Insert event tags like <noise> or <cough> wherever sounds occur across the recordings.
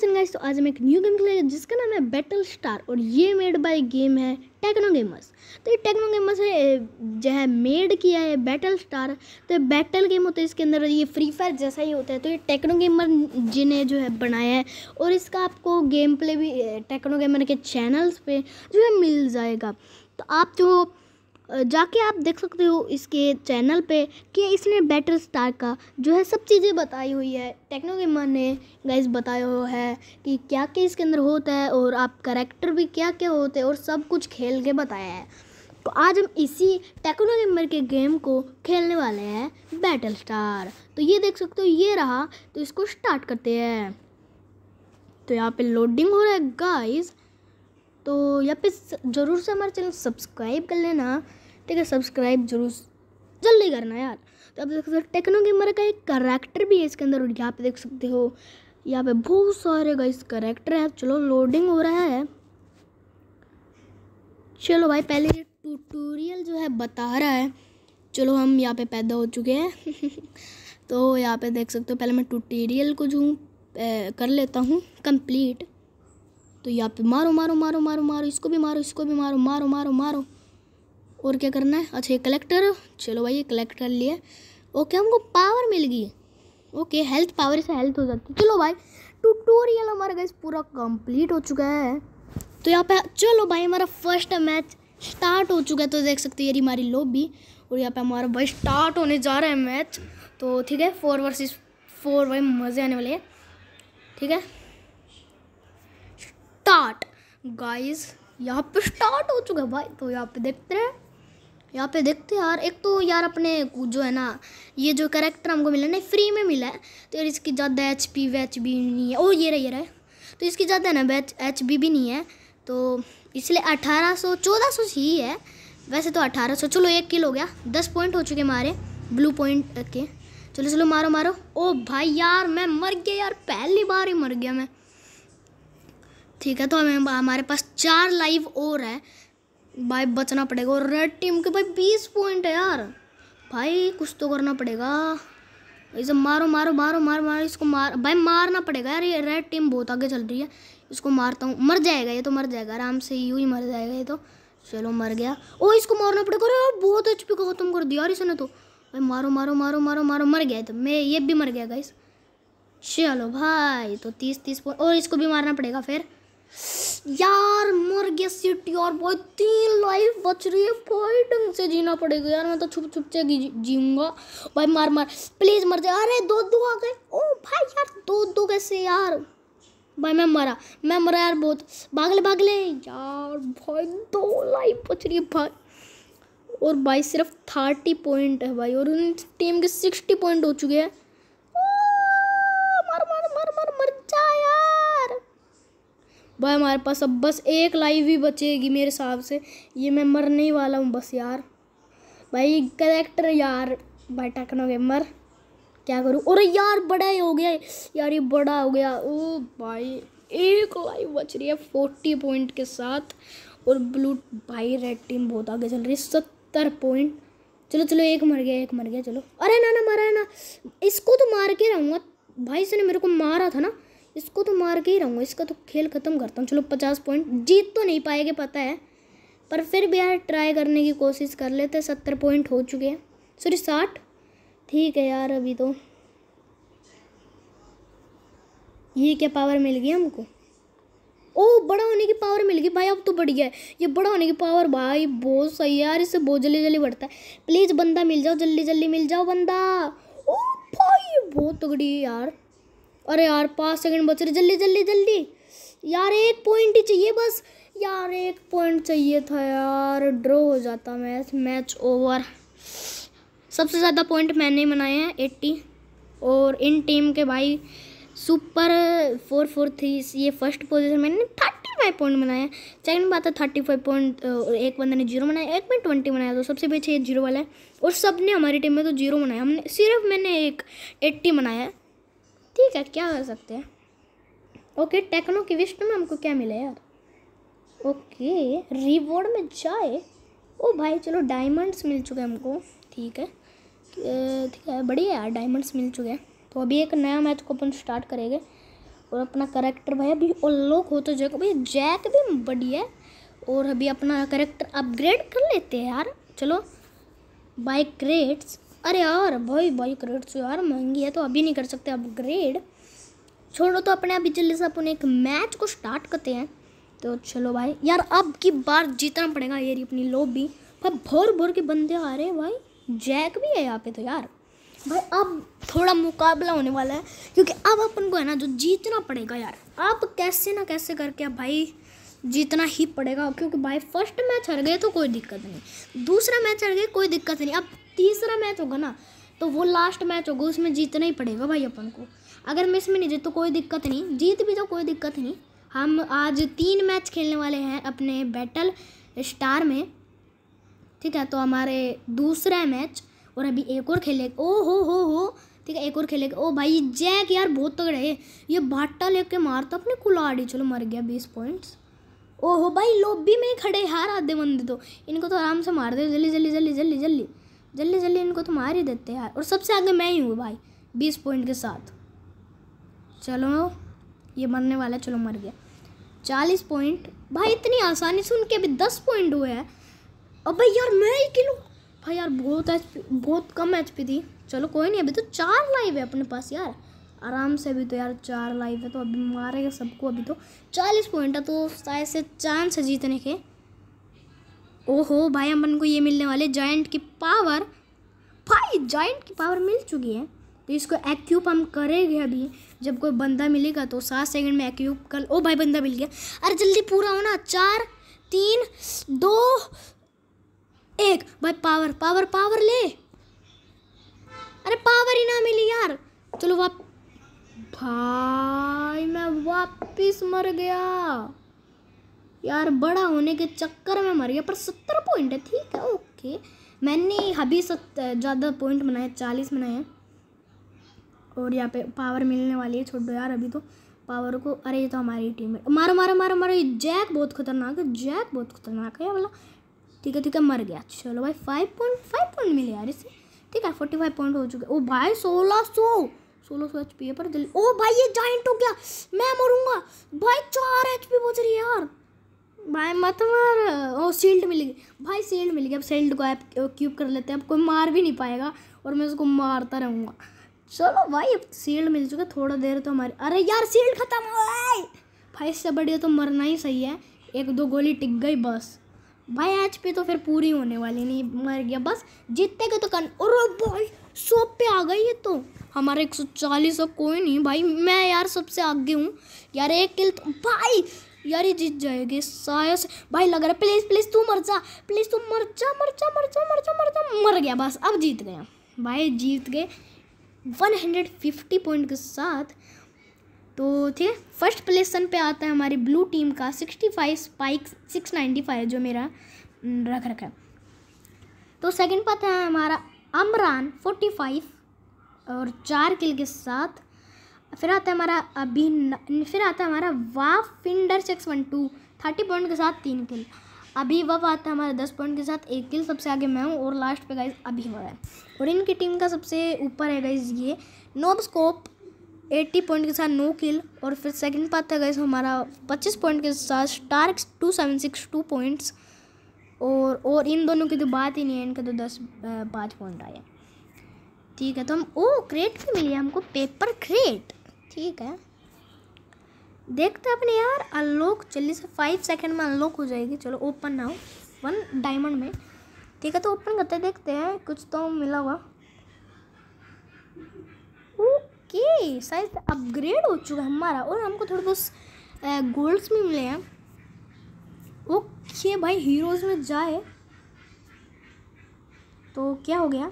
चल गाइस तो आज हम एक न्यू गेम खेलेंगे जिसका नाम है बैटल स्टार और ये मेड बाय गेम है टेक्नो गेमर्स तो ये टेक्नो गेमर्स है जो है मेड किया है बैटल स्टार तो बैटल गेम होता है इसके अंदर ये फ्री फायर जैसा ही होता है तो ये टेक्नो गेमर जिन्हें जो है बनाया है और इसका आपको गेम प्ले भी टेक्नो गेमर के चैनल्स पर जो है मिल जाएगा तो आप जो जाके आप देख सकते हो इसके चैनल पे कि इसने बैटर स्टार का जो है सब चीज़ें बताई हुई है टेक्नो ने गाइस बताया हुआ है कि क्या क्या इसके अंदर होता है और आप करेक्टर भी क्या क्या होते हैं और सब कुछ खेल के बताया है तो आज हम इसी टेक्नो गेमर के गेम को खेलने वाले हैं बैटल स्टार तो ये देख सकते हो ये रहा तो इसको स्टार्ट करते हैं तो यहाँ पे लोडिंग हो रहा है गाइस तो यहाँ पे ज़रूर से हमारे चैनल सब्सक्राइब कर लेना ठीक है सब्सक्राइब जरूर जल्दी करना यार तो आप देख सकते हो टेक्नो गेमर का एक करेक्टर भी है इसके अंदर और यहाँ पे देख सकते हो यहाँ पे बहुत सारे गाइस करेक्टर है चलो लोडिंग हो रहा है चलो भाई पहले ये ट्यूटोरियल जो है बता रहा है चलो हम यहाँ पे पैदा हो चुके हैं <laughs> तो यहाँ पे देख सकते हो पहले मैं ट्यूटोरियल को जो कर लेता हूँ कंप्लीट तो यहाँ पे मारो मारो मारो मारो मारो इसको भी मारो इसको भी मारो मारो मारो मारो और क्या करना है अच्छा ये कलेक्टर चलो भाई ये कलेक्टर लिए ओके हमको पावर मिल गई ओके हेल्थ पावर से हेल्थ हो जाती है चलो भाई टूटोरियल हमारा गैस पूरा कंप्लीट हो चुका है तो यहाँ पे चलो भाई हमारा फर्स्ट मैच स्टार्ट हो चुका है तो देख सकते हैं यार हमारी लोबी और यहाँ पर हमारा भाई स्टार्ट होने जा रहा है मैच तो ठीक है फोर वर्सेज फोर भाई मज़े आने वाले हैं ठीक है स्टार्ट गाइस यहाँ पे स्टार्ट हो चुका है भाई तो यहाँ पे देखते रहे यहाँ पे देखते यार एक तो यार अपने जो है ना ये जो करेक्टर हमको मिला ना फ्री में मिला है तो यार इसकी ज़्यादा एच पी वैच भी नहीं है ओ ये रहा ये तो इसकी ज़्यादा ना वैच एच बी भी नहीं है तो इसलिए अठारह सौ चौदह सौ ही है वैसे तो अठारह सौ चलो एक किल हो गया दस पॉइंट हो चुके हमारे ब्लू पॉइंट के चलो चलो मारो मारो ओ भाई यार मैं मर गया यार पहली बार ही मर गया मैं ठीक है तो हमें हमारे पास चार लाइव और है भाई बचना पड़ेगा और रेड टीम के भाई बीस पॉइंट है यार भाई कुछ तो करना पड़ेगा इसे मारो मारो मारो मारो मारो इसको मार भाई मारना पड़ेगा यार ये रेड टीम बहुत आगे चल रही है इसको मारता हूँ मर जाएगा ये तो मर जाएगा आराम से यू ही मर जाएगा ये तो चलो मर गया ओ इसको मारना पड़ेगा अरे बहुत एच पी का खत्म कर दिया यार इसने तो भाई मारो मारो मारो मारो मारो मर गया तो मैं ये भी मर गया गाइस चलो भाई तो तीस तीस पॉइंट और इसको भी मारना पड़ेगा फिर यार मर गया सिटी और बॉय तीन लाइफ बच रही है भाई ढंग से जीना पड़ेगा यार मैं तो छुप छुप से जीऊँगा भाई मार मार प्लीज़ मर जा अरे दो दो आ गए ओ भाई यार दो दो कैसे यार भाई मैं मरा मैं मरा यार बहुत भागले भागले यार भाई दो लाइफ बच रही है भाई और भाई सिर्फ थर्टी पॉइंट है भाई और उन टीम के सिक्सटी पॉइंट हो चुके हैं भाई हमारे पास अब बस एक लाइव भी बचेगी मेरे हिसाब से ये मैं मरने वाला हूँ बस यार भाई करेक्टर यार भाई टेक्नो मर क्या करूँ और यार बड़ा ही हो गया यार ये बड़ा हो गया ओ भाई एक लाइव बच रही है फोर्टी पॉइंट के साथ और ब्लू भाई रेड टीम बहुत आगे चल रही है सत्तर पॉइंट चलो चलो एक मर गया एक मर गया चलो अरे ना ना मारा है ना इसको तो मार के रहूँगा भाई इसने मेरे को मारा था ना इसको तो मार के ही रहूँगा इसका तो खेल ख़त्म करता हूँ चलो पचास पॉइंट जीत तो नहीं पाएंगे पता है पर फिर भी यार ट्राई करने की कोशिश कर लेते सत्तर पॉइंट हो चुके हैं सॉरी साठ ठीक है यार अभी तो ये क्या पावर मिल गई हमको ओ बड़ा होने की पावर मिल गई भाई अब तो बढ़िया है ये बड़ा होने की पावर भाई बहुत सही है यार इससे बहुत जल्दी जल्दी बढ़ता है प्लीज़ बंदा मिल जाओ जल्दी जल्दी मिल जाओ बंदा ओ भाई बहुत तगड़ी है यार अरे यार पाँच सेकंड बच रहे जल्दी जल्दी जल्दी यार एक पॉइंट ही चाहिए बस यार एक पॉइंट चाहिए था यार ड्रॉ हो जाता मैच मैच ओवर सबसे ज़्यादा पॉइंट मैंने बनाए हैं एट्टी और इन टीम के भाई सुपर फोर फोर थ्री ये फर्स्ट पोजीशन मैंने थर्टी फाइव पॉइंट बनाया सेकंड बात है थर्टी फाइव पॉइंट एक बंदे ने जीरो बनाया एक में ट्वेंटी बनाया तो सबसे पीछे जीरो वाला है और सब ने हमारी टीम में तो जीरो बनाया हमने सिर्फ मैंने एक एट्टी बनाया ठीक है क्या कर सकते हैं ओके टेक्नो की विस्ट में हमको क्या मिला यार ओके रिवॉर्ड में जाए ओ भाई चलो डायमंड्स मिल चुके हैं हमको ठीक है ठीक है बढ़िया यार डायमंड्स मिल चुके हैं तो अभी एक नया मैच को अपन स्टार्ट करेंगे और अपना करेक्टर भाई अभी और लोक हो तो जैक भाई जैक भी बढ़िया है और अभी अपना करेक्टर अपग्रेड कर लेते हैं यार चलो बाई ग्रेट्स अरे यार भाई भाई क्रेड तो यार महंगी है तो अभी नहीं कर सकते अपग्रेड छोड़ो तो अपने अभी जल्दी से अपन एक मैच को स्टार्ट करते हैं तो चलो भाई यार अब की बार जीतना पड़ेगा यार अपनी भी भाई भोर भोर के बंदे आ रहे हैं भाई जैक भी है यहाँ पे तो यार भाई अब थोड़ा मुकाबला होने वाला है क्योंकि अब अपन को है ना जो जीतना पड़ेगा यार अब कैसे ना कैसे करके अब भाई जीतना ही पड़ेगा क्योंकि भाई फर्स्ट मैच हर गए तो कोई दिक्कत नहीं दूसरा मैच हर गए कोई दिक्कत नहीं अब तीसरा मैच होगा ना तो वो लास्ट मैच होगा उसमें जीतना ही पड़ेगा भाई अपन को अगर मैं इसमें नहीं जीत तो कोई दिक्कत नहीं जीत भी तो कोई दिक्कत नहीं हम आज तीन मैच खेलने वाले हैं अपने बैटल स्टार में ठीक है तो हमारे दूसरा मैच और अभी एक और खेले ओ हो हो हो ठीक है एक और खेले ओ भाई जैक यार बहुत तगड़े है ये भाटा लेके मारता अपने कुलाड़ी चलो मर गया बीस पॉइंट्स ओहो भाई लोबी में ही खड़े हार आधे बंदे तो इनको तो आराम से मार दे जल्दी जल्दी जल्दी जल्दी जल्दी जल्दी जल्दी इनको तो मार ही देते यार और सबसे आगे मैं ही हूँ भाई बीस पॉइंट के साथ चलो ये मरने वाला चलो मर गया चालीस पॉइंट भाई इतनी आसानी से उनके अभी दस पॉइंट हुए हैं अब भाई यार मैं ही किलो भाई यार बहुत एच बहुत कम एच थी चलो कोई नहीं अभी तो चार लाइव है अपने पास यार आराम से अभी तो यार चार लाइव है तो अभी मारेगा सबको अभी तो चालीस पॉइंट है तो शायद से चांस है जीतने के ओहो भाई अपन को ये मिलने वाले जॉइंट की पावर भाई जॉइंट की पावर मिल चुकी है तो इसको एक्यूप हम करेंगे अभी जब कोई बंदा मिलेगा तो सात सेकंड में एक्यूब कर ओ भाई बंदा मिल गया अरे जल्दी पूरा होना चार तीन दो एक भाई पावर पावर पावर ले अरे पावर ही ना मिली यार चलो वाप भाई मैं वापिस मर गया यार बड़ा होने के चक्कर में मर गया पर सत्तर पॉइंट है ठीक है ओके मैंने अभी ज़्यादा पॉइंट बनाए चालीस बनाए हैं और यहाँ पे पावर मिलने वाली है छोटो यार अभी तो पावर को अरे ये तो हमारी टीम है मारो मारो मारो मारो ये जैक बहुत खतरनाक है जैक बहुत खतरनाक है वाला ठीक है ठीक है मर गया चलो भाई फाइव पॉइंट फाइव पॉइंट मिले यार इसे ठीक है फोर्टी फाइव पॉइंट हो चुके ओ भाई सोलह सौ सोलह सौ एच पी है पर जल्दी ओ भाई ये जॉइंट हो गया मैं मरूंगा भाई चार एच पी बोच रही है यार भाई मत मार ओ शील्ड मिल गई भाई शील्ड मिल गई अब शील्ड को आप क्यूब कर लेते हैं अब कोई मार भी नहीं पाएगा और मैं उसको मारता रहूँगा चलो भाई अब शील्ड मिल चुका थोड़ा देर तो हमारे अरे यार शील्ड खत्म हो गई भाई इससे बढ़िया तो मरना ही सही है एक दो गोली टिक गई बस भाई आज पे तो फिर पूरी होने वाली नहीं मर गया बस जीतते गए तो कन और भाई सौ पे आ गई ये तो हमारे एक सौ चालीस कोई नहीं भाई मैं यार सबसे आगे हूँ यार एक किल तो भाई यार ये जीत जाएगी सायस भाई लग रहा है प्लीज़ प्लीज़ तू मर जा प्लीज़ तू मर जा मर जा मर जा मर जा मर जा मर गया बस अब जीत गया भाई जीत गए 150 पॉइंट के साथ तो ठीक है फर्स्ट प्लेसन पे आता है हमारी ब्लू टीम का 65 फाइव स्पाइक सिक्स जो मेरा रख रखा है तो सेकंड पता है हमारा अमरान 45 और चार किल के साथ फिर आता है हमारा अभिन फिर आता है हमारा wave finder six one two thirty point के साथ तीन किल अभी वह आता है हमारा दस पॉइंट के साथ एक किल सबसे आगे मैं हूँ और लास्ट पे गाइज अभी वब है और इनकी टीम का सबसे ऊपर है गाइज ये नोब स्कोप एट्टी पॉइंट के साथ नो किल और फिर सेकंड पाता है गाइज हमारा पच्चीस पॉइंट के साथ Stark two seven six two points और और इन दोनों की तो बात ही नहीं है इनका तो दस पाँच पॉइंट आए ठीक है तो हम ओ क्रेट भी मिली है हमको पेपर क्रेट ठीक है देखते अपने यार अनलॉक जल्दी से फाइव सेकेंड में अनलॉक हो जाएगी चलो ओपन ना हो वन डायमंड में ठीक है तो ओपन करते देखते हैं कुछ तो मिला हुआ ओके शायद अपग्रेड हो चुका है हमारा और हमको थोड़े बहुत गोल्ड्स भी मिले हैं ओके भाई हीरोज़ में जाए तो क्या हो गया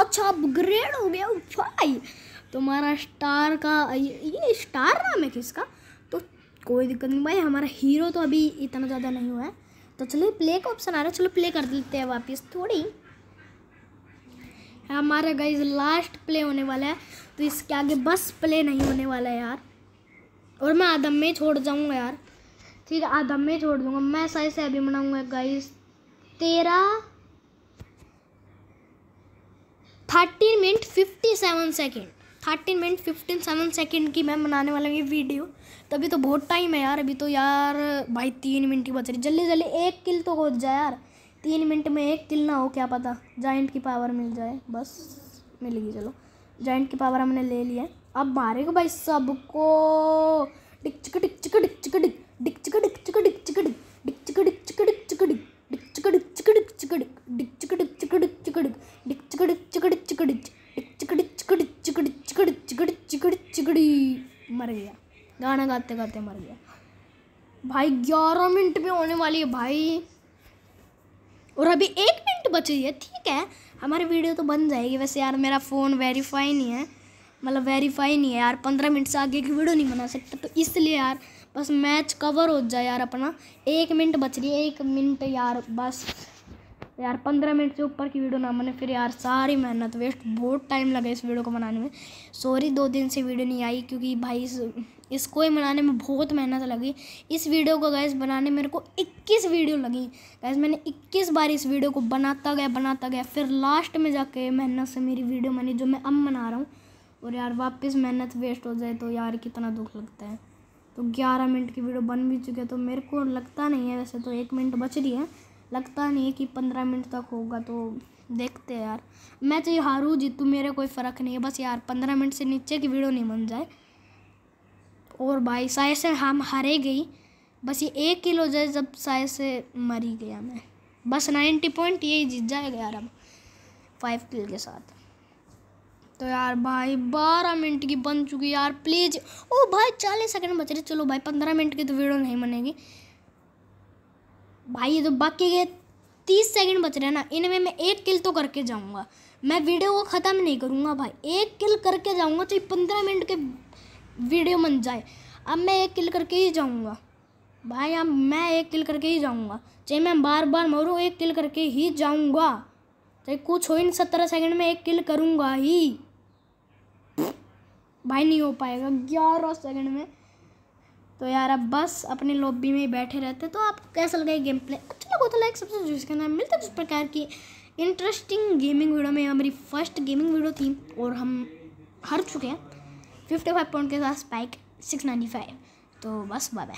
अच्छा अपग्रेड हो गया भाई तुम्हारा स्टार का ये स्टार नाम है किसका तो कोई दिक्कत नहीं भाई हमारा हीरो तो अभी इतना ज़्यादा नहीं हुआ है तो चलो प्ले का ऑप्शन आ रहा है चलो प्ले कर देते हैं वापस थोड़ी हमारा गाइज लास्ट प्ले होने वाला है तो इसके आगे बस प्ले नहीं होने वाला है यार और मैं आदम में छोड़ जाऊँगा यार ठीक है आदम में छोड़ दूँगा मैं सही से अभी बनाऊँगा गाइज तेरा thirteen minute fifty seven second thirteen minute fifteen seven second की मैं बनाने वाला हूँ ये वीडियो तभी तो बहुत टाइम है यार अभी तो यार भाई तीन मिनट की बच रही जल्दी जल्दी एक किल तो हो जाए यार तीन मिनट में एक किल ना हो क्या पता जॉइंट की पावर मिल जाए बस मिल गई चलो जॉइंट की पावर हमने ले लिया अब मारेगा भाई सबको डिक चिक डिक चिक डिक चिक डिक डिक चिक डिक चिक डिक चिक डिक डिक चिक डिक चिक डिक चिक डिक डिक चिक डिक चिक डिक चिक डिक डिक चिक डिक चिक डिक चिक डिक डिक चिक डिक चिक डिक चिक डिक डिक चिक डिक चिक डिक चिक डिक चिकड़ चिकड़ चिकड़ चिकड़ी मर गया गाना गाते गाते मर गया भाई ग्यारह मिनट में होने वाली है भाई और अभी एक मिनट बची है ठीक है हमारी वीडियो तो बन जाएगी वैसे यार मेरा फ़ोन वेरीफाई नहीं है मतलब वेरीफाई नहीं है यार पंद्रह मिनट से आगे की वीडियो नहीं बना सकता तो इसलिए यार बस मैच कवर हो जाए यार अपना एक मिनट बच रही है एक मिनट यार बस यार पंद्रह मिनट से ऊपर की वीडियो ना बने फिर यार सारी मेहनत वेस्ट बहुत टाइम लगा इस वीडियो को बनाने में सॉरी दो दिन से वीडियो नहीं आई क्योंकि भाई इस, इसको ही बनाने में बहुत मेहनत लगी इस वीडियो को गैस बनाने मेरे को इक्कीस वीडियो लगी गैस मैंने इक्कीस बार इस वीडियो को बनाता गया बनाता गया फिर लास्ट में जाके मेहनत से मेरी वीडियो बनी जो मैं अब बना रहा हूँ और यार वापस मेहनत वेस्ट हो जाए तो यार कितना दुख लगता है तो ग्यारह मिनट की वीडियो बन भी चुकी है तो मेरे को लगता नहीं है वैसे तो एक मिनट बच रही है लगता नहीं है कि पंद्रह मिनट तक होगा तो देखते हैं यार मैं हारूँ तो हारू तू मेरे कोई फ़र्क नहीं है बस यार पंद्रह मिनट से नीचे की वीडियो नहीं बन जाए और भाई साय से हम हारे गई बस ये एक किलो जाए जब साय से मरी गया मैं बस नाइन्टी पॉइंट यही जीत जाएगा यार अब फाइव किल के साथ तो यार भाई बारह मिनट की बन चुकी यार प्लीज़ ओ भाई चालीस सेकंड बच रहे चलो भाई पंद्रह मिनट की तो वीडियो नहीं बनेगी भाई ये तो बाकी के तीस सेकंड बच रहे हैं ना इनमें मैं एक किल तो करके जाऊँगा मैं वीडियो को ख़त्म नहीं करूँगा भाई एक किल करके जाऊँगा तो ये पंद्रह मिनट के वीडियो बन जाए अब मैं एक किल करके ही जाऊँगा भाई अब मैं एक किल करके ही जाऊँगा चाहे मैं बार बार मरूँ एक किल करके ही जाऊँगा चाहे कुछ हो इन सत्रह सेकेंड में एक किल करूँगा ही भाई नहीं हो पाएगा ग्यारह सेकेंड में तो यार अब बस अपने लॉबी में ही बैठे रहते तो आपको कैसा लगा ये गेम प्ले अच्छा लगा तो लाइक सबसे जिसका नाम मिलता है जिस प्रकार की इंटरेस्टिंग गेमिंग वीडियो में हमारी फर्स्ट गेमिंग वीडियो थी और हम हर चुके हैं फिफ्टी फाइव पॉइंट के साथ स्पाइक सिक्स नाइन्टी फाइव तो बस बाय